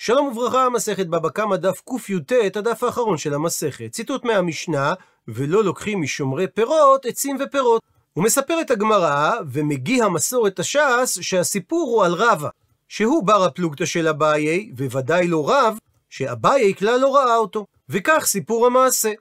שלום וברכה, המסכת בבא קמא, דף קי"ט, הדף האחרון של המסכת. ציטוט מהמשנה, ולא לוקחים משומרי פירות עצים ופירות. את הגמרא, ומגיע המסורת הש"ס, שהסיפור הוא על רבא, שהוא בר הפלוגתא של אביי, וודאי לא רב, שאביי כלל לא ראה אותו. וכך סיפור המעשה.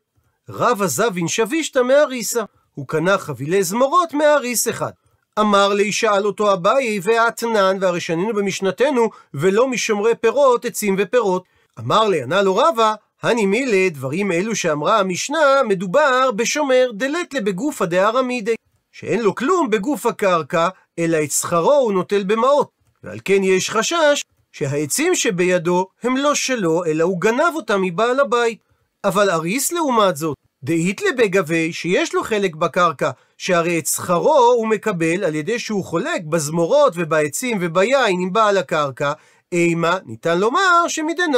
רבא זבין שבישתא מאריסה, הוא קנה חבילי זמורות מאריס אחד. אמר לי, שאל אותו אביי, והאתנן, והרי שנינו במשנתנו, ולא משומרי פירות, עצים ופירות. אמר לי, ענה לו רבא, הני מילא, דברים אלו שאמרה המשנה, מדובר בשומר דלתלה בגופא דארמידי, שאין לו כלום בגוף הקרקע, אלא את שכרו הוא נוטל במעות. ועל כן יש חשש שהעצים שבידו הם לא שלו, אלא הוא גנב אותם מבעל הבית. אבל אריס לעומת זאת, דהיתלה בגבי שיש לו חלק בקרקע, שהרי את שכרו הוא מקבל על ידי שהוא חולק בזמורות ובעצים וביין עם בעל הקרקע, אימה ניתן לומר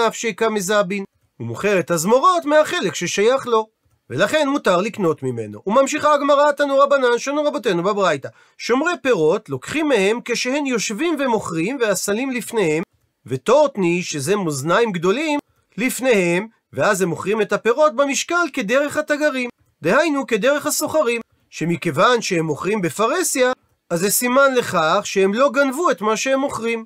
נפשי כמזבין. הוא מוכר את הזמורות מהחלק ששייך לו. ולכן מותר לקנות ממנו. וממשיכה הגמרא, תנו רבנן, שנו רבותינו בברייתא. שומרי פירות לוקחים מהם כשהן יושבים ומוכרים, והסלים לפניהם, וטורטני, שזה מאזניים גדולים, לפניהם, ואז הם מוכרים את הפירות במשקל כדרך התגרים, דהיינו כדרך הסוחרים, שמכיוון שהם מוכרים בפרהסיה, אז זה סימן לכך שהם לא גנבו את מה שהם מוכרים.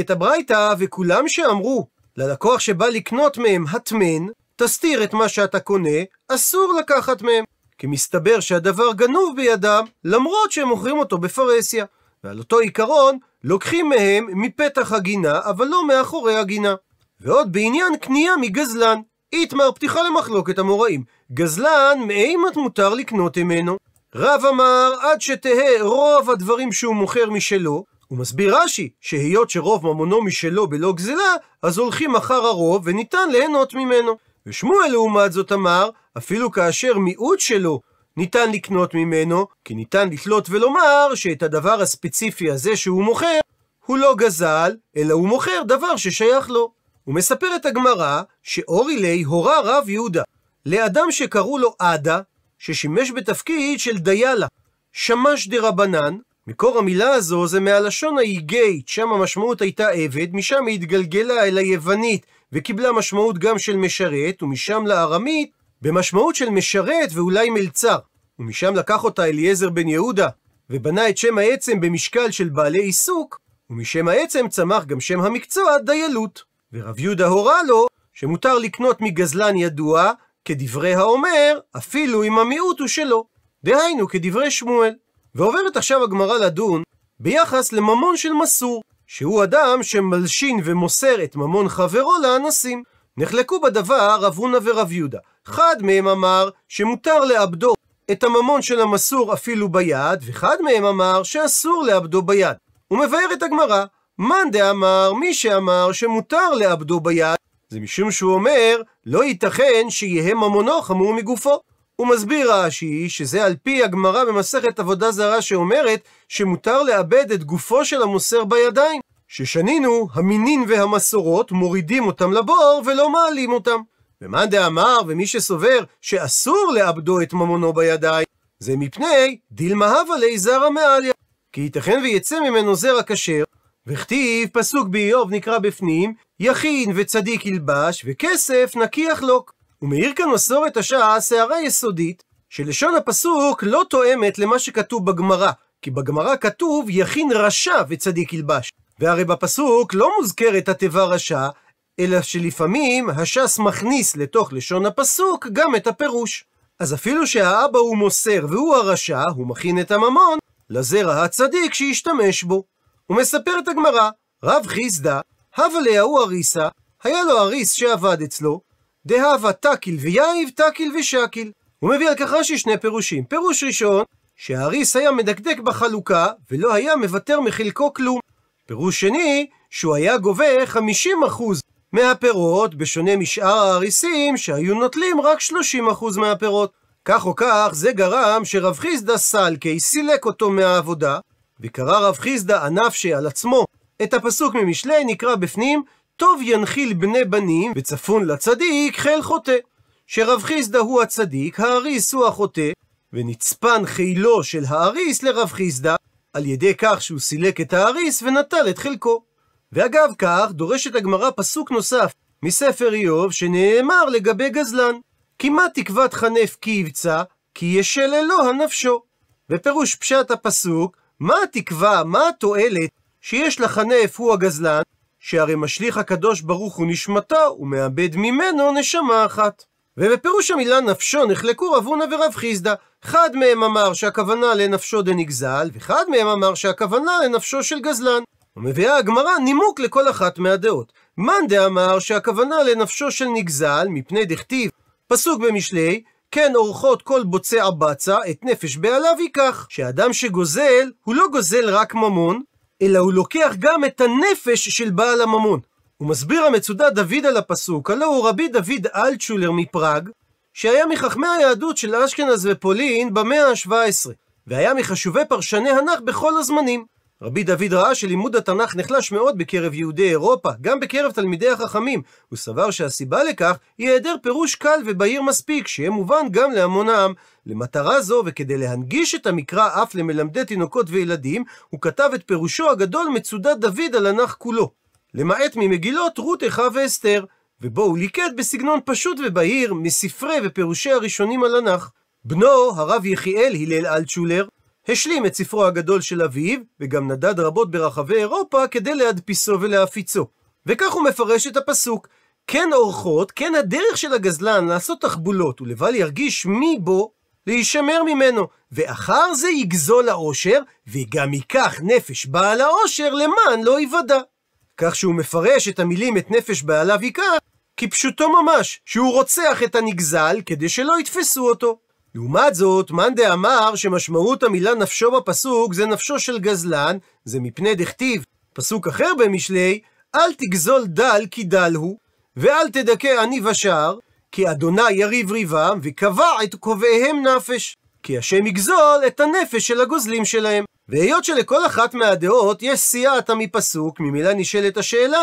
את הברייתא, וכולם שאמרו ללקוח שבא לקנות מהם הטמן, תסתיר את מה שאתה קונה, אסור לקחת מהם. כי מסתבר שהדבר גנוב בידם, למרות שהם מוכרים אותו בפרהסיה. ועל אותו עיקרון, לוקחים מהם מפתח הגינה, אבל לא מאחורי הגינה. ועוד בעניין קנייה מגזלן. איתמר פתיחה למחלוקת המוראים. גזלן, מאימת מותר לקנות ממנו? רב אמר, עד שתהא רוב הדברים שהוא מוכר משלו, הוא מסביר רש"י, שהיות שרוב ממונו משלו בלא גזלה, אז הולכים אחר הרוב וניתן ליהנות ממנו. ושמואל לעומת זאת אמר, אפילו כאשר מיעוט שלו ניתן לקנות ממנו, כי ניתן לתלות ולומר שאת הדבר הספציפי הזה שהוא מוכר, הוא לא גזל, אלא הוא מוכר דבר ששייך לו. ומספרת הגמרא לי הורה רב יהודה לאדם שקראו לו עדה, ששימש בתפקיד של דיאלה, שמש דרבנן, מקור המילה הזו זה מהלשון האיגייט, שם המשמעות הייתה עבד, משם היא התגלגלה אל היוונית וקיבלה משמעות גם של משרת, ומשם לארמית, במשמעות של משרת ואולי מלצר. ומשם לקח אותה אליעזר בן יהודה, ובנה את שם העצם במשקל של בעלי עיסוק, ומשם העצם צמח גם שם המקצוע דיילות. ורב יהודה הורה לו שמותר לקנות מגזלן ידוע, כדברי האומר, אפילו אם המיעוט הוא שלו. דהיינו, כדברי שמואל. ועוברת עכשיו הגמרא לדון ביחס לממון של מסור, שהוא אדם שמלשין ומוסר את ממון חברו לאנסים. נחלקו בדבר רב הונא ורב יהודה. אחד מהם אמר שמותר לאבדו את הממון של המסור אפילו ביד, ואחד מהם אמר שאסור לאבדו ביד. את הגמרא, מאן דאמר מי שאמר שמותר לעבדו ביד, זה משום שהוא אומר, לא ייתכן שיהא ממונו חמור מגופו. הוא מסביר רש"י שזה על פי הגמרא במסכת עבודה זרה שאומרת שמותר לאבד את גופו של המוסר בידיים. ששנינו, המינין והמסורות מורידים אותם לבור ולא מעלים אותם. ומאן דאמר ומי שסובר שאסור לאבדו את ממונו בידיים, זה מפני דילמהבה ליה זרע מעליה. כי ייתכן ויצא ממנו זרע כשר, וכתיב פסוק באיוב נקרא בפנים, יכין וצדיק ילבש, וכסף נקי יחלוק. ומעיר כאן מסורת השעה סערה יסודית, שלשון הפסוק לא תואמת למה שכתוב בגמרא, כי בגמרא כתוב יכין רשע וצדיק ילבש. והרי בפסוק לא מוזכרת התיבה רשע, אלא שלפעמים הש"ס מכניס לתוך לשון הפסוק גם את הפירוש. אז אפילו שהאבא הוא מוסר והוא הרשע, הוא מכין את הממון, לזרע הצדיק שישתמש בו. ומספרת הגמרא, רב חיסדא, הווה ליהו אריסה, היה לו אריס שעבד אצלו, דהווה תקיל ויעיב תקיל ושקיל. הוא מביא על כך רש"י שני פירושים. פירוש ראשון, שהאריס היה מדקדק בחלוקה, ולא היה מוותר מחלקו כלום. פירוש שני, שהוא היה גובה 50% מהפירות, בשונה משאר האריסים, שהיו נוטלים רק 30% מהפירות. כך או כך, זה גרם שרב חיסדא סלקי סילק אותו מהעבודה, וקרא רב חיסדא הנפשי על עצמו את הפסוק ממשלי נקרא בפנים, טוב ינחיל בני בנים, וצפון לצדיק חיל חוטא. שרב חיסדא הוא הצדיק, האריס הוא החוטא, ונצפן חילו של האריס לרב חיסדא, על ידי כך שהוא סילק את האריס ונטל את חלקו. ואגב כך, דורשת הגמרא פסוק נוסף מספר איוב, שנאמר לגבי גזלן, כי תקוות חנף כי יבצע, כי אלוה נפשו. ופירוש פשט הפסוק, מה התקווה, מה התועלת שיש לחנף הוא הגזלן, שהרי משליך הקדוש ברוך הוא נשמתו, ומאבד ממנו נשמה אחת. ובפירוש המילה נפשו נחלקו רב הונא ורב חיסדא. אחד מהם אמר שהכוונה לנפשו דנגזל, ואחד מהם אמר שהכוונה לנפשו של גזלן. ומביאה הגמרא נימוק לכל אחת מהדעות. מאן דאמר שהכוונה לנפשו של נגזל, מפני דכתיב, פסוק במשלי, כן אורחות כל בוצע בצה, את נפש בעליו ייקח. שאדם שגוזל, הוא לא גוזל רק ממון, אלא הוא לוקח גם את הנפש של בעל הממון. הוא מסביר המצודה דוד על הפסוק, הלא הוא רבי דוד אלטשולר מפראג, שהיה מחכמי היהדות של אשכנז ופולין במאה ה-17, והיה מחשובי פרשני הנח בכל הזמנים. רבי דוד ראה שלימוד התנ"ך נחלש מאוד בקרב יהודי אירופה, גם בקרב תלמידי החכמים. הוא סבר שהסיבה לכך היא היעדר פירוש קל ובהיר מספיק, שיהיה מובן גם להמון העם. למטרה זו, וכדי להנגיש את המקרא אף למלמדי תינוקות וילדים, הוא כתב את פירושו הגדול מצודת דוד על הנ״ך כולו. למעט ממגילות רות, איכה ואסתר, ובו הוא ליקט בסגנון פשוט ובהיר מספרי ופירושי הראשונים על הנ״ך. בנו, הרב יחיאל הלל אלטשולר, השלים את ספרו הגדול של אביו, וגם נדד רבות ברחבי אירופה כדי להדפיסו ולהפיצו. וכך הוא מפרש את הפסוק, כן אורחות, כן הדרך של הגזלן לעשות תחבולות, ולבל ירגיש מי בו להישמר ממנו, ואחר זה יגזול העושר, וגם ייקח נפש בעל העושר למען לא יוודע. כך שהוא מפרש את המילים את נפש בעליו ייקח, כפשוטו ממש, שהוא רוצח את הנגזל כדי שלא יתפסו אותו. לעומת זאת, מאן דאמר שמשמעות המילה נפשו בפסוק זה נפשו של גזלן, זה מפני דכתיב, פסוק אחר במשלי, אל תגזול דל כי דל הוא, ואל תדכא עני ושר, כי אדוני יריב ריבם, וקבע את קובעיהם נפש. כי השם יגזול את הנפש של הגוזלים שלהם. והיות שלכל אחת מהדעות יש סייעתה מפסוק, ממילא נשאלת השאלה,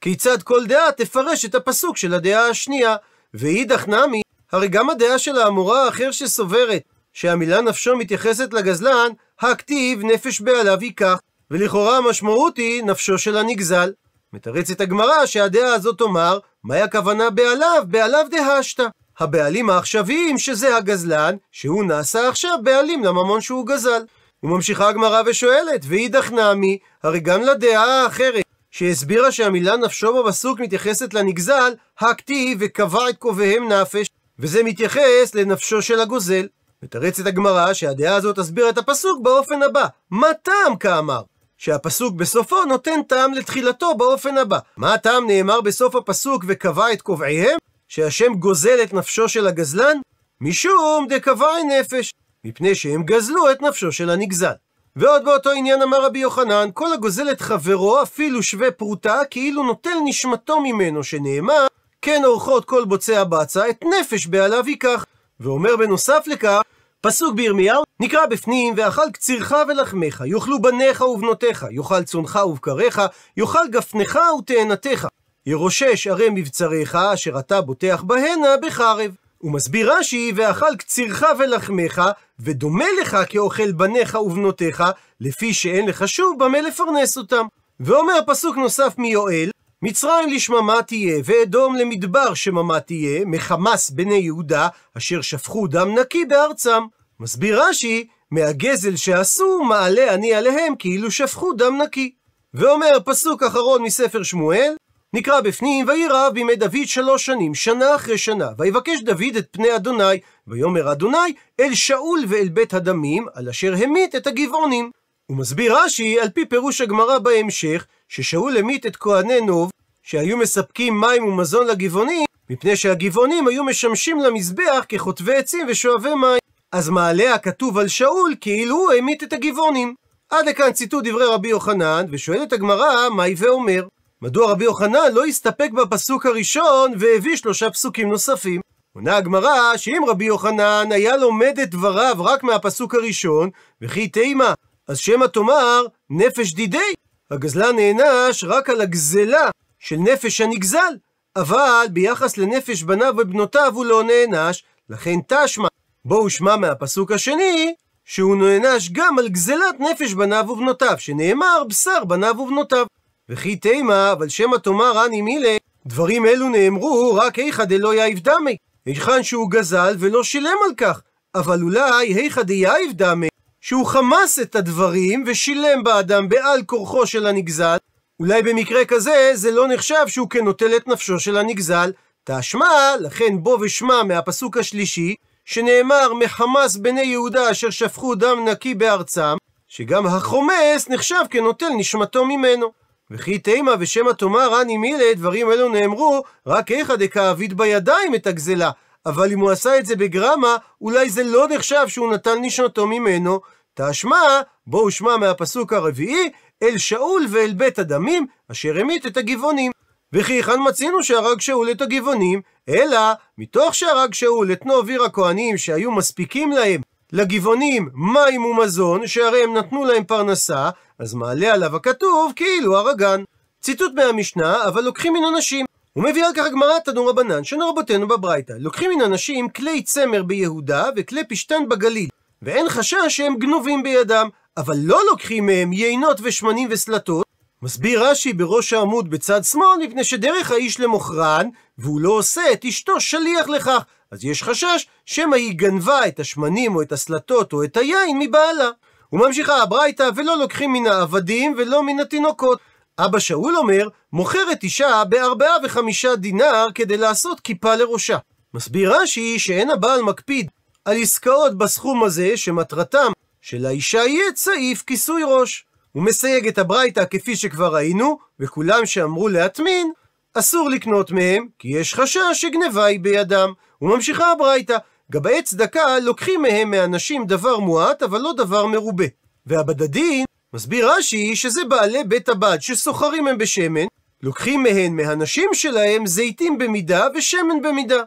כיצד כל דעה תפרש את הפסוק של הדעה השנייה. ואידך נמי, הרי גם הדעה של האמורה האחר שסוברת שהמילה נפשו מתייחסת לגזלן, הכתיב נפש בעליו ייקח, ולכאורה המשמעות היא נפשו של הנגזל. מתרצת הגמרא שהדעה הזאת תאמר, מהי הכוונה בעליו? בעליו דהשתא. הבעלים העכשוויים, שזה הגזלן, שהוא נעשה עכשיו בעלים לממון שהוא גזל. וממשיכה הגמרא ושואלת, ואידך נמי, הרי גם לדעה האחרת, שהסבירה שהמילה נפשו בפסוק מתייחסת לנגזל, הכתיב וקבע את קובעיהם נפש, וזה מתייחס לנפשו של הגוזל. מתרצת הגמרא שהדעה הזאת תסביר את הפסוק באופן הבא. מה טעם כאמר? שהפסוק בסופו נותן טעם לתחילתו באופן הבא. מה הטעם נאמר בסוף הפסוק וקבע את קובעיהם? שהשם גוזל את נפשו של הגזלן? משום דקבעי נפש, מפני שהם גזלו את נפשו של הנגזל. ועוד באותו עניין אמר רבי יוחנן, כל הגוזל את חברו, אפילו שווה פרוטה, כאילו נוטל נשמתו ממנו, שנאמר, כן אורחות כל בוצע בצע, את נפש בעליו ייקח. ואומר בנוסף לכך, פסוק בירמיהו, נקרא בפנים, ואכל קצירך ולחמך, יאכלו בניך ובנותיך, יאכל צונך ובקריך, יאכל גפנך ותאנתך. ירושש ערי מבצריך, אשר אתה בוטח בהנה בחרב. ומסביר רש"י, ואכל קצירך ולחמך, ודומה לך כאוכל בניך ובנותיך, לפי שאין לך שוב במה לפרנס אותם. ואומר פסוק נוסף מיואל, מצרים לשממה תהיה, ואדום למדבר שממה תהיה, מחמס בני יהודה, אשר שפכו דם נקי בארצם. מסביר רש"י, מהגזל שעשו, מעלה אני עליהם, כאילו שפכו דם נקי. ואומר פסוק אחרון מספר שמואל, נקרא בפנים, וירא בימי דוד שלוש שנים, שנה אחרי שנה, ויבקש דוד את פני אדוני, ויאמר אדוני אל שאול ואל בית הדמים, על אשר המית את הגבעונים. ומסביר רש"י, על פי פירוש הגמרא בהמשך, ששאול המית את כהני נוב, שהיו מספקים מים ומזון לגבעונים, מפני שהגבעונים היו משמשים למזבח כחוטבי עצים ושואבי מים. אז מעלה הכתוב על שאול כאילו הוא המית את הגבעונים. עד לכאן ציטוט דברי רבי יוחנן, ושואלת הגמרא, מהי ואומר? מדוע רבי יוחנן לא הסתפק בפסוק הראשון והביא שלושה פסוקים נוספים? עונה הגמרא שאם רבי יוחנן היה לומד את דבריו רק מהפסוק הראשון, וכי תימה, אז שמא תאמר נפש דידי, הגזלן נענש רק על הגזלה של נפש הנגזל, אבל ביחס לנפש בניו ובנותיו הוא לא נענש, לכן תשמע. בואו שמע מהפסוק השני, שהוא נענש גם על גזלת נפש בניו ובנותיו, שנאמר בשר בניו ובנותיו. וכי תימה, אבל שמא תאמר אני מילא, דברים אלו נאמרו רק היכא דלא יאיב דמי, היכן שהוא גזל ולא שילם על כך, אבל אולי היכא דייב דמי, שהוא חמס את הדברים ושילם באדם בעל כורחו של הנגזל, אולי במקרה כזה זה לא נחשב שהוא כנוטל את נפשו של הנגזל. תשמע, לכן בו ושמע מהפסוק השלישי, שנאמר מחמס בני יהודה אשר שפכו דם נקי בארצם, שגם החומס נחשב כנוטל נשמתו ממנו. וכי תימא ושמא תאמר אני מילא, דברים אלו נאמרו, רק איכא דכאביד בידיים את הגזלה, אבל אם הוא עשה את זה בגרמה, אולי זה לא נחשב שהוא נטל נשמתו ממנו, תשמע, בו הושמע מהפסוק הרביעי, אל שאול ואל בית הדמים, אשר המית את הגבעונים. וכי היכן מצינו שהרג שאול את הגבעונים? אלא, מתוך שהרג שאול את נו הכהנים, שהיו מספיקים להם לגבעונים מים ומזון, שהרי הם נתנו להם פרנסה, אז מעלה עליו הכתוב כאילו הרגן. ציטוט מהמשנה, אבל לוקחים מן אנשים. הוא מביא על כך הגמרא תנו רבנן, שנו רבותינו בברייתא. לוקחים מן אנשים כלי צמר ביהודה וכלי פשתן בגליל. ואין חשש שהם גנובים בידם, אבל לא לוקחים מהם יינות ושמנים וסלטות. מסביר רש"י בראש העמוד בצד שמאל, מפני שדרך האיש למוכרן, והוא לא עושה את אשתו שליח לכך, אז יש חשש שמא היא גנבה את השמנים או את הסלטות או את היין מבעלה. וממשיכה הברייתא, ולא לוקחים מן העבדים ולא מן התינוקות. אבא שאול אומר, מוכרת אישה בארבעה וחמישה דינר כדי לעשות כיפה לראשה. מסביר רש"י שאין הבעל מקפיד על עסקאות בסכום הזה שמטרתם שלאישה יהיה צעיף כיסוי ראש. הוא מסייג את הברייתא כפי שכבר ראינו, וכולם שאמרו להטמין, אסור לקנות מהם, כי יש חשש שגניבה היא בידם. וממשיכה הברייתא, גבאי צדקה לוקחים מהם מאנשים דבר מועט, אבל לא דבר מרובה. והבדדין, מסביר רש"י שזה בעלי בית הבד שסוחרים הם בשמן, לוקחים מהן מהנשים שלהם זיתים במידה ושמן במידה.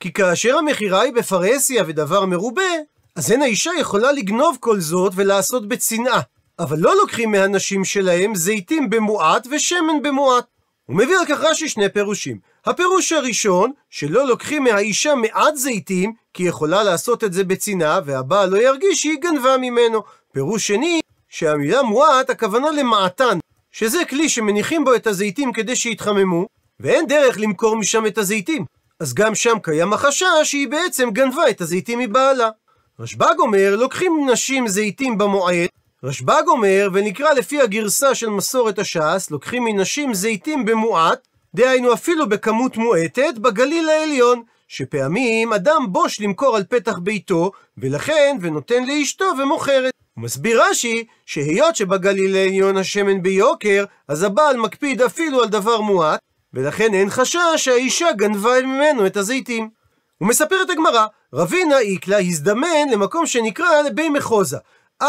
כי כאשר המכירה היא בפרהסיה ודבר מרובה, אז הן האישה יכולה לגנוב כל זאת ולעשות בצנעה. אבל לא לוקחים מהנשים שלהם זיתים במועט ושמן במועט. הוא מביא על כך רש"י שני פירושים. הפירוש הראשון, שלא לוקחים מהאישה מעט זיתים, כי היא יכולה לעשות את זה בצנעה, והבעל לא ירגיש שהיא גנבה ממנו. פירוש שני, שהמילה מועט הכוונה למעתן, שזה כלי שמניחים בו את הזיתים כדי שיתחממו, ואין דרך למכור משם את הזיתים. אז גם שם קיים החשש שהיא בעצם גנבה את הזיתים מבעלה. רשב"ג אומר, לוקחים נשים זיתים במועד, רשב"ג אומר, ונקרא לפי הגרסה של מסורת הש"ס, לוקחים מנשים זיתים במועט, דהיינו אפילו בכמות מועטת, בגליל העליון, שפעמים אדם בוש למכור על פתח ביתו, ולכן, ונותן לאשתו ומוכרת. הוא מסביר רש"י, שהיות שבגליל העליון השמן ביוקר, אז הבעל מקפיד אפילו על דבר מועט, ולכן אין חשש שהאישה גנבה ממנו את הזיתים. ומספרת הגמרא, רבינה איקלה הזדמן למקום שנקרא לבי מחוזה.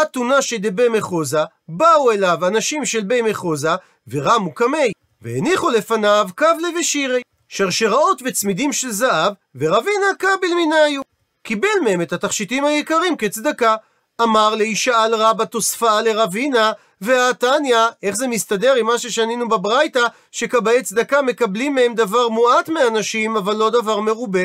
אתונה שדבי מחוזה, באו אליו אנשים של בי מחוזה, ורמו קמי, והניחו לפניו כבלה ושירי, שרשראות וצמידים של זהב, ורבינה כבל מנהיו. קיבל מהם את התכשיטים היקרים כצדקה, אמר שאל רבא תוספה לרבינה והתניא, איך זה מסתדר עם מה ששנינו בברייתא, שכבאי צדקה מקבלים מהם דבר מועט מאנשים, אבל לא דבר מרובה?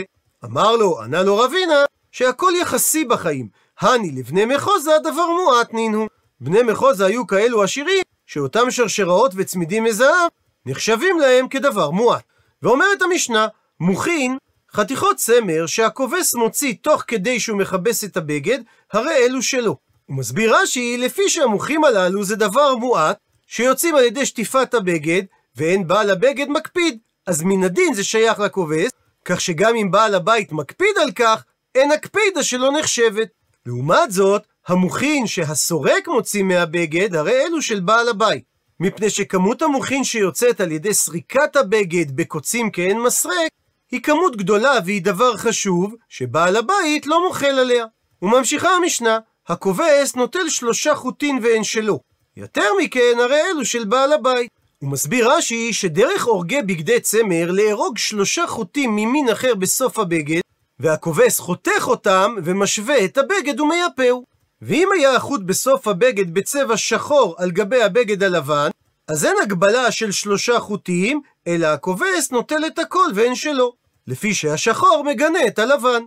אמר לו, ענה לו רבינה, שהכל יחסי בחיים. הני לבני מחוזה דבר מועט נינו. בני מחוזה היו כאלו עשירים, שאותם שרשראות וצמידים מזהב נחשבים להם כדבר מועט. ואומרת המשנה, מוכין חתיכות צמר שהכובס מוציא תוך כדי שהוא מכבס את הבגד, הרי אלו שלו. הוא מסביר רש"י, לפי שהמוחים הללו זה דבר מועט, שיוצאים על ידי שטיפת הבגד, ואין בעל הבגד מקפיד, אז מן הדין זה שייך לכובס, כך שגם אם בעל הבית מקפיד על כך, אין הקפידה שלא נחשבת. לעומת זאת, המוחין שהסורק מוציא מהבגד, הרי אלו של בעל הבית. מפני שכמות המוחין שיוצאת על ידי סריקת הבגד בקוצים כעין מסרק, היא כמות גדולה והיא דבר חשוב, שבעל הבית לא מוחל עליה. וממשיכה המשנה, הכובס נוטל שלושה חוטין ואין שלו. יותר מכן, הרי אלו של בעל הבית. הוא מסביר רש"י שדרך הורגי בגדי צמר להרוג שלושה חוטים ממין אחר בסוף הבגד, והכובס חותך אותם ומשווה את הבגד ומייפהו. ואם היה החוט בסוף הבגד בצבע שחור על גבי הבגד הלבן, אז אין הגבלה של שלושה חוטים, אלא הכובס נוטל את הכל ואין שלו. לפי שהשחור מגנה את הלבן.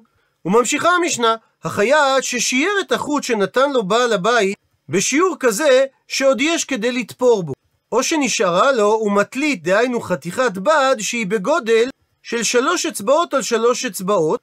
וממשיכה המשנה, החייט ששיער את החוט שנתן לו בעל הבית בשיעור כזה שעוד יש כדי לתפור בו, או שנשארה לו ומתלית, דהיינו חתיכת בד, שהיא בגודל של שלוש אצבעות על שלוש אצבעות,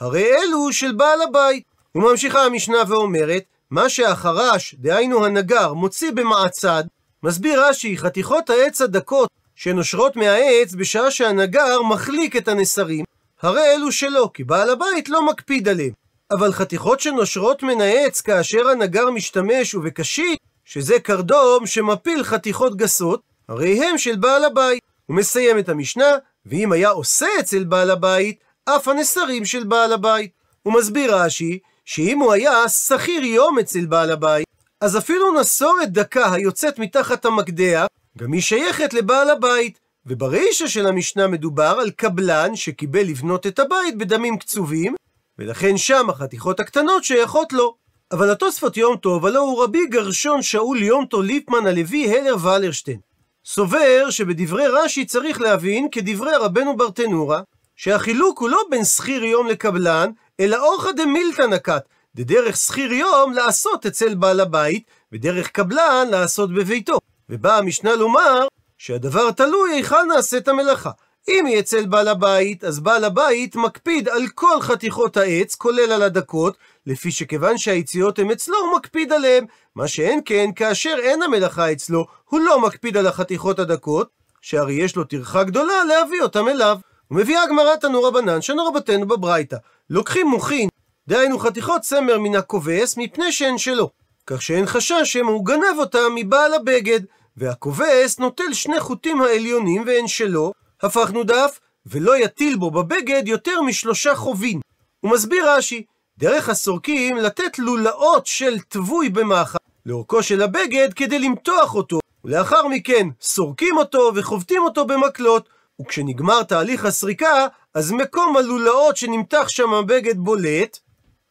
הרי אלו של בעל הבית. וממשיכה המשנה ואומרת, מה שהחרש, דהיינו הנגר, מוציא במעצד, מסביר רש"י, חתיכות העץ הדקות שנושרות מהעץ בשעה שהנגר מחליק את הנסרים, הרי אלו שלו, כי בעל הבית לא מקפיד עליהם. אבל חתיכות שנושרות מן העץ כאשר הנגר משתמש ובקשית, שזה קרדום שמפיל חתיכות גסות, הרי הם של בעל הבית. הוא מסיים את המשנה, ואם היה עושה אצל בעל הבית, אף הנסרים של בעל הבית. הוא מסביר רש"י, שאם הוא היה שכיר יום אצל בעל הבית, אז אפילו נסורת דקה היוצאת מתחת המקדח, גם היא שייכת לבעל הבית. וברישה של המשנה מדובר על קבלן שקיבל לבנות את הבית בדמים קצובים, ולכן שם החתיכות הקטנות שייכות לו. אבל התוספות יום טוב, הלא הוא רבי גרשון שאול יום טוב ליפמן הלוי הלר ולרשטיין. סובר שבדברי רש"י צריך להבין, כדברי רבנו ברטנורה, שהחילוק הוא לא בין שכיר יום לקבלן, אלא אורחא דמילתא נקת, דדרך שכיר יום לעשות אצל בעל הבית, ודרך קבלן לעשות בביתו. ובאה המשנה לומר שהדבר תלוי היכן נעשית המלאכה. אם היא אצל בעל הבית, אז בעל הבית מקפיד על כל חתיכות העץ, כולל על הדקות, לפי שכיוון שהיציאות הן אצלו, הוא מקפיד עליהן. מה שאין כן, כאשר אין המלאכה אצלו, הוא לא מקפיד על החתיכות הדקות, שהרי יש לו טרחה גדולה להביא אותם אליו. ומביאה הגמרא תנו רבנן, שנו רבותינו בברייתא. לוקחים מוחין, דהיינו חתיכות סמר מן הכובס, מפני שהן שלו. כך שאין חשש שמא הוא גנב אותם מבעל הבגד. והכובס נוטל שני חוטים העליונים והן שלו, הפכנו דף, ולא יטיל בו בבגד יותר משלושה חובין. הוא מסביר רש"י, דרך הסורקים לתת לולאות של טבוי במחל לאורכו של הבגד כדי למתוח אותו, ולאחר מכן סורקים אותו וחובטים אותו במקלות, וכשנגמר תהליך הסריקה, אז מקום הלולאות שנמתח שם הבגד בולט,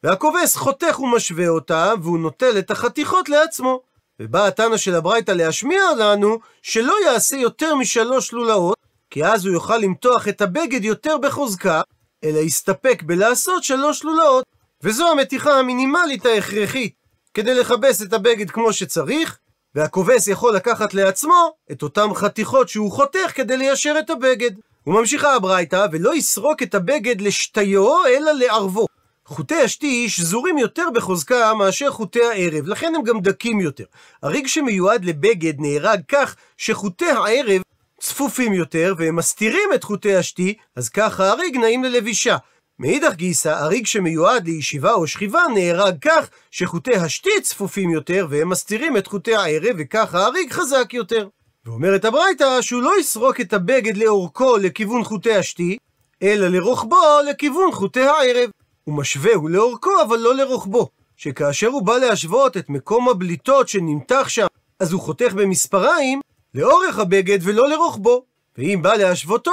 והכובס חותך ומשווה אותה, והוא נוטל את החתיכות לעצמו. ובא התנא של הברייתא להשמיע לנו שלא יעשה יותר משלוש לולאות, כי אז הוא יוכל למתוח את הבגד יותר בחוזקה, אלא יסתפק בלעשות שלוש לולאות, וזו המתיחה המינימלית ההכרחית כדי לכבס את הבגד כמו שצריך, והכובס יכול לקחת לעצמו את אותן חתיכות שהוא חותך כדי ליישר את הבגד. וממשיכה הברייתא, ולא יסרוק את הבגד לשטיו, אלא לערבו. חוטי השתי שזורים יותר בחוזקה מאשר חוטי הערב, לכן הם גם דקים יותר. הריג שמיועד לבגד נהרג כך שחוטי הערב צפופים יותר והם מסתירים את חוטי השתי, אז ככה הריג נעים ללבישה. מאידך גיסא, הריג שמיועד לישיבה או שכיבה נהרג כך שחוטי השתי צפופים יותר והם מסתירים את חוטי הערב וככה הריג חזק יותר. ואומרת הברייתא שהוא לא יסרוק את הבגד לאורכו לכיוון חוטי השתי, אלא לרוחבו לכיוון חוטי הערב. הוא משווה, הוא לאורכו, אבל לא לרוחבו. שכאשר הוא בא להשוות את מקום הבליטות שנמתח שם, אז הוא חותך במספריים לאורך הבגד ולא לרוחבו. ואם בא להשוותו,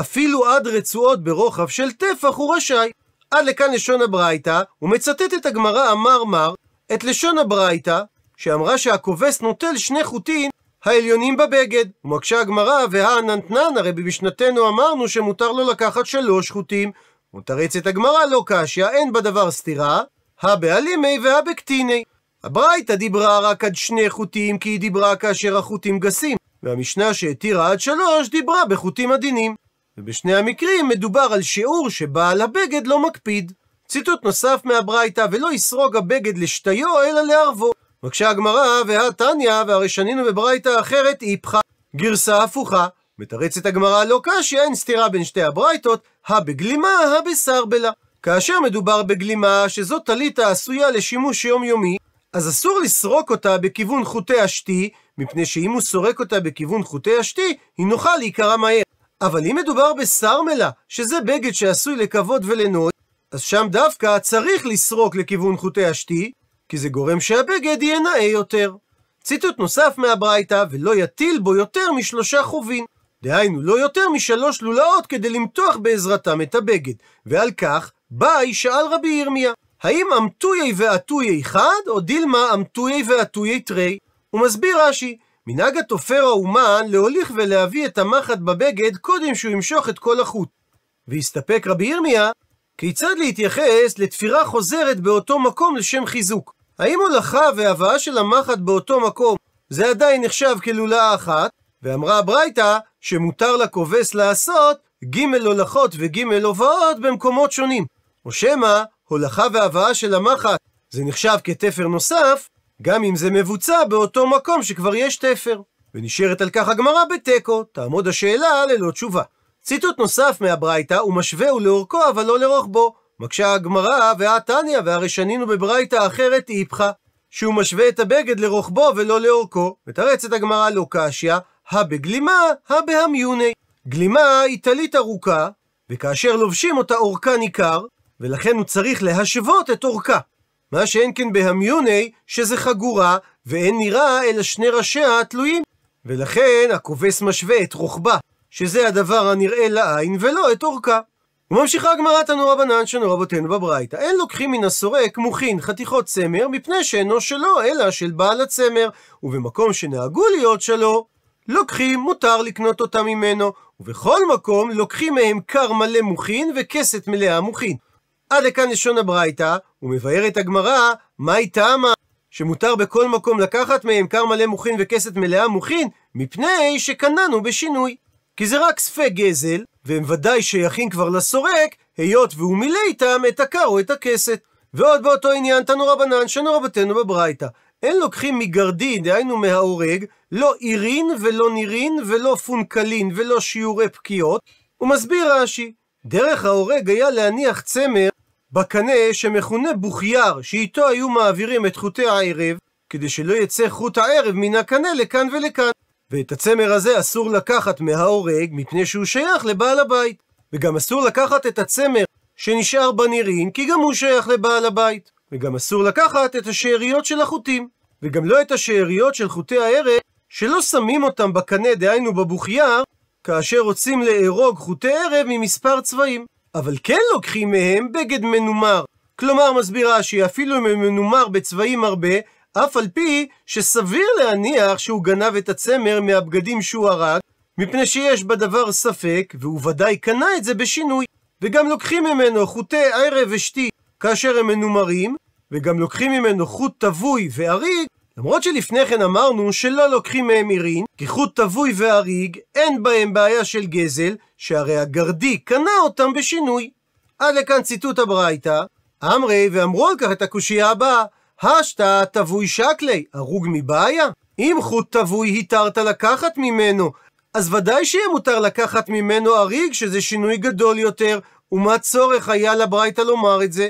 אפילו עד רצועות ברוחב של טפח הוא רשאי. עד לכאן לשון הברייתא, הוא מצטט את הגמרא אמר מר, את לשון הברייתא, שאמרה שהכובס נוטל שני חוטים העליונים בבגד. ומקשה הגמרא, והא נתנן, הרי במשנתנו אמרנו שמותר לו לקחת שלוש חוטים, ותריצת הגמרא לא קשיא, אין בדבר סתירה, הבעלימי והבקטיני. הברייתא דיברה רק עד שני חוטים, כי היא דיברה כאשר החוטים גסים, והמשנה שהתירה עד שלוש דיברה בחוטים עדינים. ובשני המקרים מדובר על שיעור שבעל הבגד לא מקפיד. ציטוט נוסף מהברייתא, ולא יסרוג הבגד לשתיו, אלא לערבו. מקשה הגמרא, תניא, והרי שנינו בברייתא אחרת, איפכא, גרסה הפוכה. מתרצת הגמרא לא קשיא, אין סתירה בין שתי הברייתות, הבגלימה, הבסרבלה. כאשר מדובר בגלימה, שזו טלית העשויה לשימוש יומיומי, אז אסור לסרוק אותה בכיוון חוטי השתי, מפני שאם הוא סורק אותה בכיוון חוטי השתי, היא נוחה להיקרא מהר. אבל אם מדובר בסרמלה, שזה בגד שעשוי לכבוד ולנוי, אז שם דווקא צריך לסרוק לכיוון חוטי השתי, כי זה גורם שהבגד יהיה נאה יותר. ציטוט נוסף מהברייתא, ולא יטיל בו יותר משלושה חובין. דהיינו, לא יותר משלוש לולאות כדי למתוח בעזרתם את הבגד. ועל כך, ביי שאל רבי ירמיה, האם אמתויי ואתויי חד, או דילמה אמתויי ואתויי תרי? הוא מסביר רש"י, מנהג התופר האומן להוליך ולהביא את המחט בבגד קודם שהוא ימשוך את כל החוט. והסתפק רבי ירמיה, כיצד להתייחס לתפירה חוזרת באותו מקום לשם חיזוק? האם הולכה והבאה של המחט באותו מקום זה עדיין נחשב כלולאה אחת, ואמרה הברייתא שמותר לכובס לעשות ג' הולכות וג' הובאות במקומות שונים. או שמא הולכה והבאה של המחט זה נחשב כתפר נוסף, גם אם זה מבוצע באותו מקום שכבר יש תפר. ונשארת על כך הגמרא בתיקו, תעמוד השאלה ללא תשובה. ציטוט נוסף מהברייתא, הוא משווה הוא לאורכו אבל לא לרוחבו. מקשה הגמרא, והתניא, והרי שנינו בברייתא אחרת איפכא, שהוא משווה את הבגד לרוחבו ולא לאורכו. מתרצת הגמרא לא קשיא, הבגלימה, הבהמיוני. גלימה היא טלית ארוכה, וכאשר לובשים אותה אורכה ניכר, ולכן הוא צריך להשוות את אורכה. מה שאין כן בהמיוני, שזה חגורה, ואין נראה אלא שני ראשיה התלויים. ולכן הכובס משווה את רוחבה, שזה הדבר הנראה לעין, ולא את אורכה. וממשיכה הגמרא תנו רבנן שנו רבותינו בברייתא. אין לוקחים מן הסורק מוחין חתיכות צמר, מפני שאינו שלו, אלא של בעל הצמר. ובמקום שנהגו להיות שלו, לוקחים, מותר לקנות אותה ממנו, ובכל מקום לוקחים מהם כר מלא מוכין וכסת מלאה מוכין. עד לכאן לשון הברייתא, ומבארת הגמרא, מהי טעמה? שמותר בכל מקום לקחת מהם כר מלא מוכין וכסת מלאה מוכין, מפני שקננו בשינוי. כי זה רק ספי גזל, והם ודאי שייכים כבר לסורק, היות והוא מילא איתם את הכר או את הכסת. ועוד באותו עניין תנו רבנן, שנו רבתנו בברייתא. אין לוקחים מגרדין, דהיינו מההורג, לא אירין ולא נירין ולא פונקלין ולא שיעורי פקיעות. הוא מסביר רש"י, דרך ההורג היה להניח צמר בקנה שמכונה בוכייר, שאיתו היו מעבירים את חוטי הערב, כדי שלא יצא חוט הערב מן הקנה לכאן ולכאן. ואת הצמר הזה אסור לקחת מההורג, מפני שהוא שייך לבעל הבית. וגם אסור לקחת את הצמר שנשאר בנירין, כי גם הוא שייך לבעל הבית. וגם אסור לקחת את השאריות של החוטים. וגם לא את השאריות של חוטי הערב שלא שמים אותם בקנה, דהיינו בבוכייה, כאשר רוצים לארוג חוטי ערב ממספר צבעים. אבל כן לוקחים מהם בגד מנומר. כלומר, מסבירה שאפילו אם הוא מנומר בצבעים הרבה, אף על פי שסביר להניח שהוא גנב את הצמר מהבגדים שהוא הרג, מפני שיש בדבר ספק, והוא ודאי קנה את זה בשינוי. וגם לוקחים ממנו חוטי ערב ושתי כאשר הם מנומרים, וגם לוקחים ממנו חוט טבוי ועריג למרות שלפני כן אמרנו שלא לוקחים מהם עירין, כחוט טבוי והריג, אין בהם בעיה של גזל, שהרי הגרדי קנה אותם בשינוי. עד לכאן ציטוט הברייתא, אמרי ואמרו על כך את הקושייה הבאה, השתא טבוי שקלי, הרוג מבעיה. אם חוט טבוי התרת לקחת ממנו, אז ודאי שיהיה מותר לקחת ממנו הריג, שזה שינוי גדול יותר, ומה צורך היה לברייתא לומר את זה?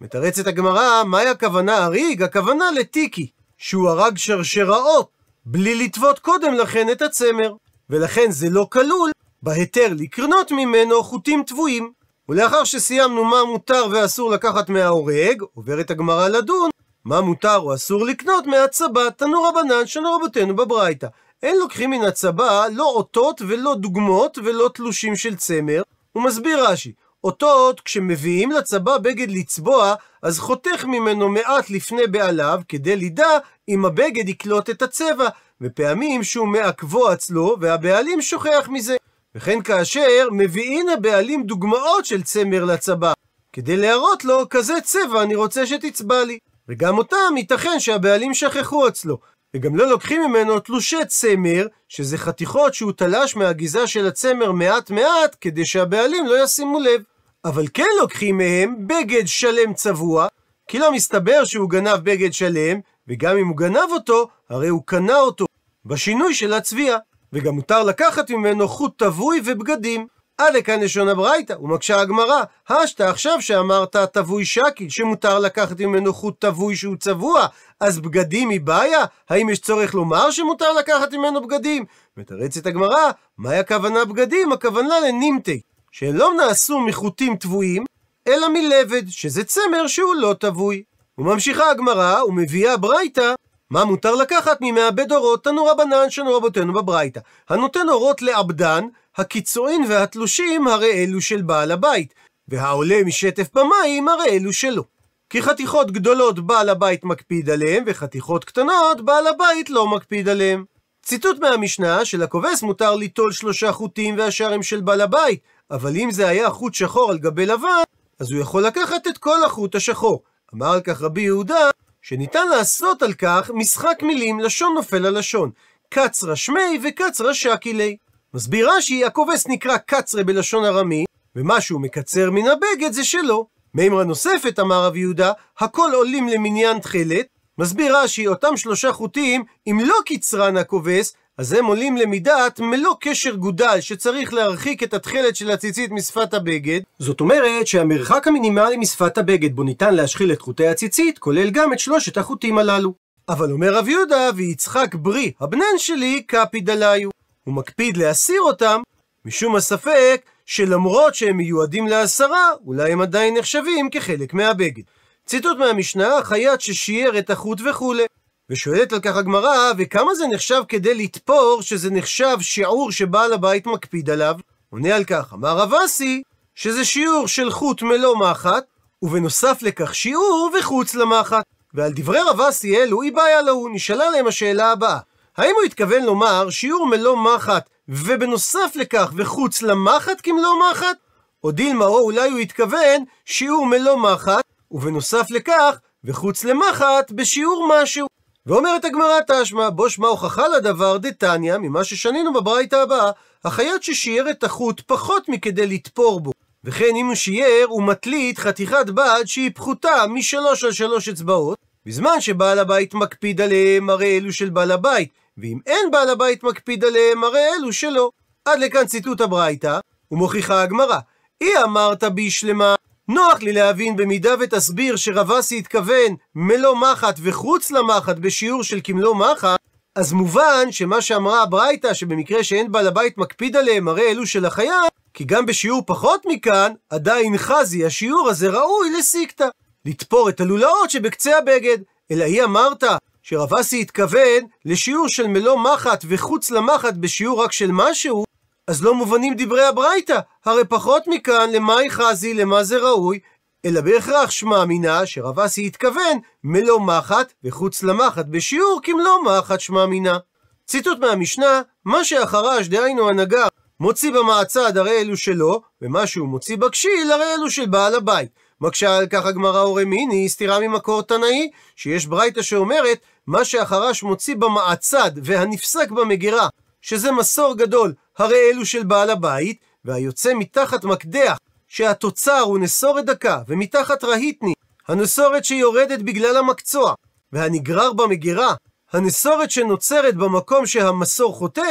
מתרצת הגמרא, מהי הכוונה הריג? הכוונה לטיקי. שהוא הרג שרשראות בלי לטוות קודם לכן את הצמר, ולכן זה לא כלול בהיתר לקרנות ממנו חוטים טבועים. ולאחר שסיימנו מה מותר ואסור לקחת מההורג, עוברת הגמרא לדון מה מותר או אסור לקנות מהצבא, תנו רבנן שנו רבותינו בברייתא. אין לוקחים מן הצבא לא אותות ולא דוגמות ולא תלושים של צמר. הוא מסביר רש"י, אותות, כשמביאים לצבא בגד לצבוע, אז חותך ממנו מעט לפני בעליו, כדי לידע אם הבגד יקלוט את הצבע, ופעמים שהוא מעכבו אצלו, והבעלים שוכח מזה. וכן כאשר מביאין הבעלים דוגמאות של צמר לצבא, כדי להראות לו כזה צבע אני רוצה שתצבע לי. וגם אותם ייתכן שהבעלים שכחו אצלו. וגם לא לוקחים ממנו תלושי צמר, שזה חתיכות שהוא תלש מהגיזה של הצמר מעט מעט, כדי שהבעלים לא ישימו לב. אבל כן לוקחים מהם בגד שלם צבוע, כי לא מסתבר שהוא גנב בגד שלם, וגם אם הוא גנב אותו, הרי הוא קנה אותו בשינוי של הצביעה. וגם מותר לקחת ממנו חוט טבוי ובגדים. עד לכאן לשון הברייתא, ומקשה הגמרא, השתא עכשיו שאמרת תבוי שקיל, שמותר לקחת ממנו חוט תבוי שהוא צבוע, אז בגדים היא בעיה? האם יש צורך לומר שמותר לקחת ממנו בגדים? מתרצת הגמרא, מהי הכוונה בגדים? הכוונה לנימתי, שלא נעשו מחוטים טבועים, אלא מלבד, שזה צמר שהוא לא תבוי. וממשיכה הגמרא ומביאה ברייתא מה מותר לקחת ממעבד אורות, תנו רבנן, שנו רבותינו בברייתא. הנותן אורות לעבדן, הקיצועין והתלושים הרי אלו של בעל הבית, והעולה משטף במים הרי אלו שלו. כי חתיכות גדולות בעל הבית מקפיד עליהם, וחתיכות קטנות בעל הבית לא מקפיד עליהם. ציטוט מהמשנה שלכובס מותר ליטול שלושה חוטים והשאר הם של בעל הבית, אבל אם זה היה חוט שחור על גבי לבן, אז הוא יכול לקחת את כל החוט השחור. אמר על כך רבי יהודה, שניתן לעשות על כך משחק מילים לשון נופל על לשון. קצרה שמי וקצרה שקילי. מסביר רש"י, הכובס נקרא קצרה בלשון ארמי, ומה שהוא מקצר מן הבגד זה שלו. מימרה נוספת, אמר רב יהודה, הכל עולים למניין תכלת. מסביר רש"י, אותם שלושה חוטים, אם לא קיצרן הכובס, אז הם עולים למידת מלוא קשר גודל שצריך להרחיק את התכלת של הציצית משפת הבגד. זאת אומרת שהמרחק המינימלי משפת הבגד בו ניתן להשחיל את חוטי הציצית, כולל גם את שלושת החוטים הללו. אבל אומר רב יהודה, ויצחק ברי, הבנן שלי, קפיד עליו. הוא מקפיד להסיר אותם, משום הספק שלמרות שהם מיועדים להסרה, אולי הם עדיין נחשבים כחלק מהבגד. ציטוט מהמשנה, חייט ששיער את החוט וכולי. ושואלת על כך הגמרא, וכמה זה נחשב כדי לתפור שזה נחשב שיעור שבעל הבית מקפיד עליו? עונה על כך, אמר רב אסי, שזה שיעור של חוט מלוא מחט, ובנוסף לכך שיעור וחוץ למחט. ועל דברי רב אסי אלו, היא בעיה להוא, נשאלה להם השאלה הבאה. האם הוא התכוון לומר שיעור מלוא מחט, ובנוסף לכך וחוץ למחט כמלוא מחט? או דילמה, או אולי הוא התכוון שיעור מלוא מחט, ובנוסף לכך וחוץ למחט בשיעור משהו. ואומרת הגמרא תשמע, בו שמע הוכחה לדבר דתניא, ממה ששנינו בברייתא הבאה, החייט ששיער את החוט פחות מכדי לטפור בו. וכן אם הוא שיער, הוא מתליט חתיכת בד שהיא פחותה משלוש על שלוש אצבעות, בזמן שבעל הבית מקפיד עליהם, הרי אלו של בעל הבית, ואם אין בעל הבית מקפיד עליהם, הרי אלו שלו. עד לכאן ציטוט הברייתא, ומוכיחה הגמרא, היא אמרת בי שלמה, נוח לי להבין במידה ותסביר שרבסי התכוון מלוא מחט וחוץ למחט בשיעור של כמלוא מחט, אז מובן שמה שאמרה הברייתא, שבמקרה שאין בעל הבית מקפיד עליהם, הרי אלו של החייב, כי גם בשיעור פחות מכאן, עדיין חזי, השיעור הזה ראוי לסיקתא. לתפור את הלולאות שבקצה הבגד. אלא היא אמרת שרב אסי התכוון לשיעור של מלוא מחט וחוץ למחט בשיעור רק של משהו, אז לא מובנים דברי הברייתא, הרי פחות מכאן למה חזי למה זה ראוי, אלא בהכרח שמע מינה שרב אסי התכוון מלוא מחט וחוץ למחט בשיעור כמלוא מחט שמע מינה. ציטוט מהמשנה, מה שהחרש, דהיינו הנגר, מוציא במעצד הרי אלו שלו, ומה שהוא מוציא בקשיל הרי אלו של בעל הבית. מקשה על כך הגמרא אורמיני, סתירה ממקור תנאי, שיש ברייתא שאומרת, מה שהחרש מוציא במעצד והנפסק במגירה, שזה מסור גדול הרי אלו של בעל הבית, והיוצא מתחת מקדח, שהתוצר הוא נסורת דקה, ומתחת רהיטני, הנסורת שיורדת בגלל המקצוע, והנגרר במגירה, הנסורת שנוצרת במקום שהמסור חותך,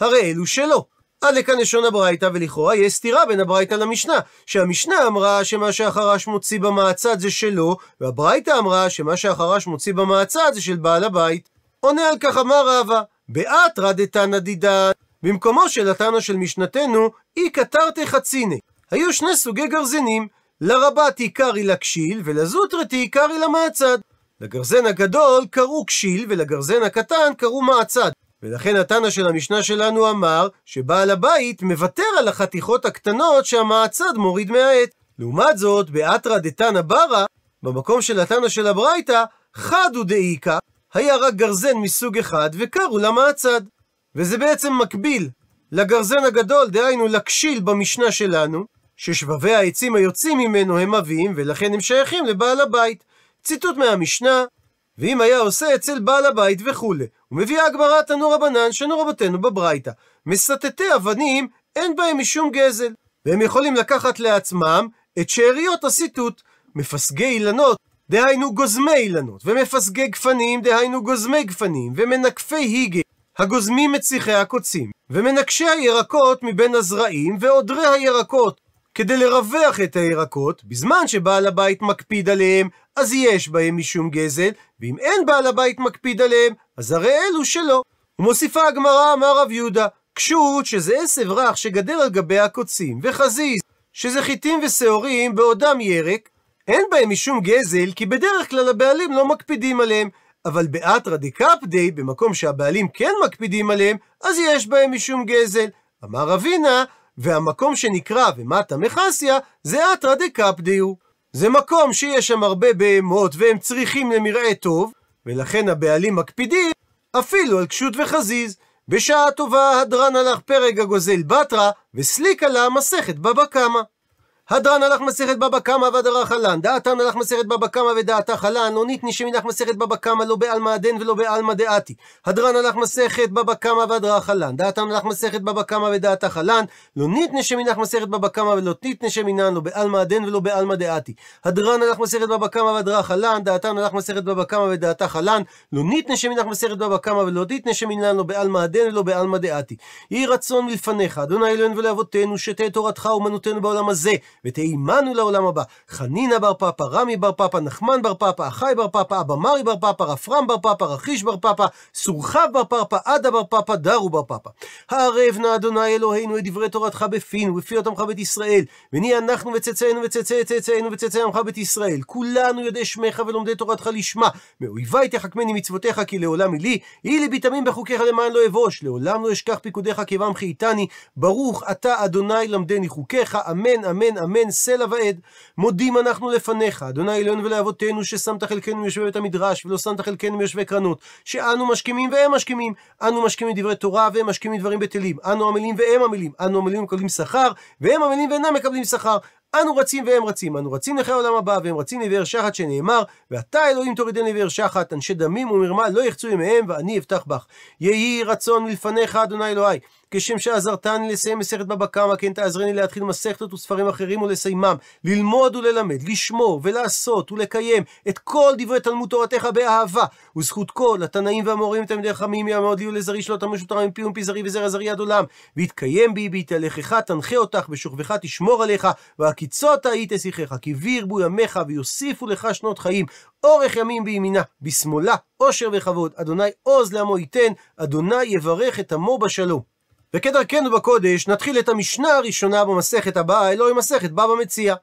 הרי אלו שלו. עד לכאן לשון הברייתא, ולכאורה יש סתירה בין הברייתא למשנה, שהמשנה אמרה שמה שהחרש מוציא במעצד זה שלו, והברייתא אמרה שמה שהחרש מוציא במעצד זה של בעל הבית. עונה על כך אמר רבא, באתרא דתנא דידן. במקומו של התנא של משנתנו, אי קטרתי חציני. היו שני סוגי גרזינים, לרבתי קרי לקשיל, ולזוטרתי קרי למעצד. לגרזן הגדול קראו קשיל, ולגרזן הקטן קראו מעצד. ולכן התנא של המשנה שלנו אמר, שבעל הבית מוותר על החתיכות הקטנות שהמעצד מוריד מהעט. לעומת זאת, באתרא דתנא ברא, במקום של התנא של הברייתא, חד הוא דאיקא, היה רק גרזן מסוג אחד, וקראו למעצד. וזה בעצם מקביל לגרזן הגדול, דהיינו לקשיל במשנה שלנו, ששבבי העצים היוצאים ממנו הם עבים, ולכן הם שייכים לבעל הבית. ציטוט מהמשנה, ואם היה עושה אצל בעל הבית וכולי, ומביאה הגמרא תנו רבנן, שנו רבותינו בברייתא. מסטטי אבנים, אין בהם משום גזל, והם יכולים לקחת לעצמם את שאריות הסיטוט. מפסגי אילנות, דהיינו גוזמי אילנות, ומפסגי גפנים, דהיינו גוזמי גפנים, ומנקפי היגה, הגוזמים את שיחי הקוצים, ומנקשי הירקות מבין הזרעים ועודרי הירקות, כדי לרווח את הירקות, בזמן שבעל הבית מקפיד עליהם, אז יש בהם משום גזל, ואם אין בעל הבית מקפיד עליהם, אז הרי אלו שלא. ומוסיפה הגמרא, אמר רב יהודה, קשוט, שזה עשב רך שגדל על גבי הקוצים, וחזיז, שזה חיטים ושעורים בעודם ירק, אין בהם משום גזל, כי בדרך כלל הבעלים לא מקפידים עליהם, אבל באתרא דקפדי, במקום שהבעלים כן מקפידים עליהם, אז יש בהם משום גזל. אמר אבינה, והמקום שנקרא ומטה מחסיה, זה אתרא דקפדי הוא. זה מקום שיש שם הרבה בהמות והם צריכים למראה טוב, ולכן הבעלים מקפידים אפילו על קשות וחזיז. בשעה טובה הדרן הלך פרק הגוזל בתרא, וסליקה לה מסכת בבא קמא. הדרן הלך מסכת בבא קמא והדרה חלן, דעתן הלך מסכת בבא קמא ודעתה חלן, נונית ניתני שמנך מסכת בבא קמא לא בעלמא הדן ולא בעלמא דעתי. הדרן הלך מסכת בבא קמא והדרה חלן, דעתן הלך מסכת בבא קמא ודעתה חלן, לא ניתני שמנך מסכת בבא קמא ולא תיתני שמנן, לא בעלמא הדן ולא בעלמא דעתי. הדרן הלך מסכת בבא קמא והדרה חלן, דעתן הלך מסכת בבא קמא ודעתה חלן, לא ניתני שמנך מסכת בבא קמא ולא תיתני שמנן, לא בעלמא הדן ולא בעלמא דעתי. יהי רצון מלפניך, אדוני אלוהינו ולאבותינו, שתהא תורתך אומנותנו בעולם הזה. ותימנו לעולם הבא. חנינא בר פפא, רמי בר פפא, נחמן בר פפא, אחי בר פפא, אבא מרי בר פפא, רפרם בר פפא, רכיש בר פפא, סורחב בר פפא, עדה בר פפא, דרו בר פפא. הערב נא אדוני אלוהינו את דברי תורתך בפינו, ובפי אותם בית ישראל. ונהיה אנחנו וצאצאינו וצאצאי צאצאינו וצאצאי עמך בית ישראל. כולנו יודעי שמך ולומדי תורתך לשמה. מאויבי תחכמני מצוותיך כי לעולם היא לי. יהי לי ביטמים בחוקיך למען לא אבוש. לעולם לא אשכח פיקודיך כיבם חייתני. ברוך אתה אדוני למדני חוקיך. אמן אמן אמן. אמן סלע ועד. מודים אנחנו לפניך, אדוני עליון ולאבותינו, ששמת חלקנו מיושבי בית המדרש, ולא שמת חלקנו מיושבי קרנות, שאנו משכימים והם משכימים, אנו משכימים דברי תורה והם משכימים דברים בטלים, אנו עמלים והם עמלים, אנו עמלים ומקבלים שכר, והם עמלים ואינם מקבלים שכר. אנו רצים והם רצים, אנו רצים לחיי העולם הבא, והם רצים לבאר שחת שנאמר, ואתה אלוהים תורידני לבאר שחת, אנשי דמים ומרמה לא יחצו ימיהם, ואני אבטח בך. יהי רצון מלפניך, אדוני אלוהי, כשם שעזרתני לסיים מסכת בבא קמא, כן תעזרני להתחיל מסכתות וספרים אחרים ולסיימם, ללמוד וללמד, לשמור ולעשות ולקיים את כל דברי תלמוד תורתך באהבה, וזכות כל התנאים והמורים ותלמידי חכמים יעמוד לי ולזרי שלא תמוש ותרם מפי ומפי זרי וזרע זרי עד עולם, ויתקיים בי בהתהלכך תנחה אותך, בשוכבך תשמור עליך, והקיצות היית שיחך, כי וירבו ימיך ויוסיפו לך שנות חיים, אורך ימים בימינה, בשמאלה, עושר וכבוד, אדוני עוז לעמו ייתן, אדוני יברך את עמו בשלום. וכדרכנו בקודש, נתחיל את המשנה הראשונה במסכת הבאה, אלוהי מסכת בבא מציע.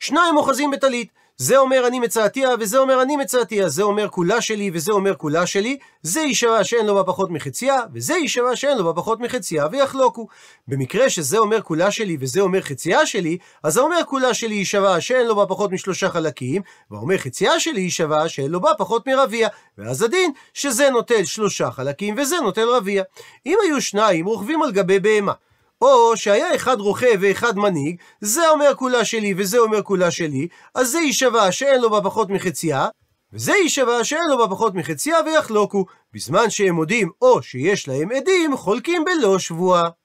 שניים אוחזים בטלית. זה אומר אני מצאתיה, וזה אומר אני מצאתיה, זה אומר כולה שלי, וזה אומר כולה שלי, זה יישבע שאין לו בה פחות מחציה, וזה יישבע שאין לו בה פחות מחציה, ויחלוקו. במקרה שזה אומר כולה שלי, וזה אומר חציה שלי, אז האומר כולה שלי יישבע שאין לו בה פחות משלושה חלקים, והאומר חציה שלי יישבע שאין לו בה פחות מרביע, ואז הדין שזה נוטל שלושה חלקים, וזה נוטל רביע. אם היו שניים רוכבים על גבי בהמה, או שהיה אחד רוכב ואחד מנהיג, זה אומר כולה שלי וזה אומר כולה שלי, אז זה יישבע שאין לו בה פחות מחצייה, וזה יישבע שאין לו בה פחות מחצייה ויחלוקו, בזמן שהם מודים או שיש להם עדים, חולקים בלא שבועה.